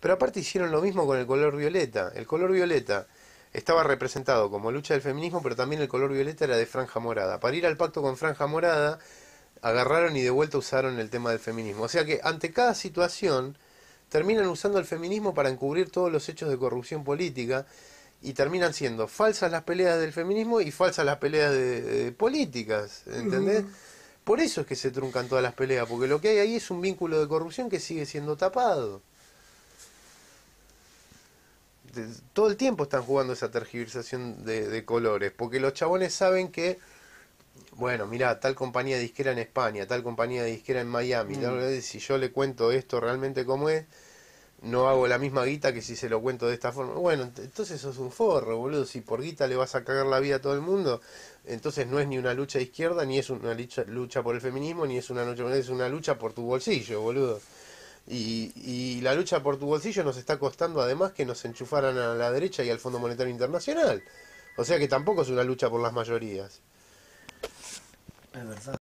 Pero aparte hicieron lo mismo con el color violeta. El color violeta estaba representado como lucha del feminismo, pero también el color violeta era de franja morada. Para ir al pacto con franja morada, agarraron y de vuelta usaron el tema del feminismo. O sea que ante cada situación, terminan usando el feminismo para encubrir todos los hechos de corrupción política y terminan siendo falsas las peleas del feminismo y falsas las peleas de, políticas, ¿entendés? Por eso es que se truncan todas las peleas, porque lo que hay ahí es un vínculo de corrupción que sigue siendo tapado. todo el tiempo están jugando esa tergiversación de, colores, porque los chabones saben que bueno, mirá, tal compañía de disquera en España, tal compañía de disquera en Miami, mm. si yo le cuento esto realmente como es, no hago la misma guita que si se lo cuento de esta forma. Bueno, entonces sos un forro, boludo. Si por guita le vas a cagar la vida a todo el mundo, entonces no es ni una lucha de izquierda, ni es una lucha, por el feminismo, ni es una lucha, es una lucha por tu bolsillo, boludo. Y, y la lucha por tu bolsillo nos está costando además que nos enchufaran a la derecha y al Fondo Monetario Internacional. O sea que tampoco es una lucha por las mayorías.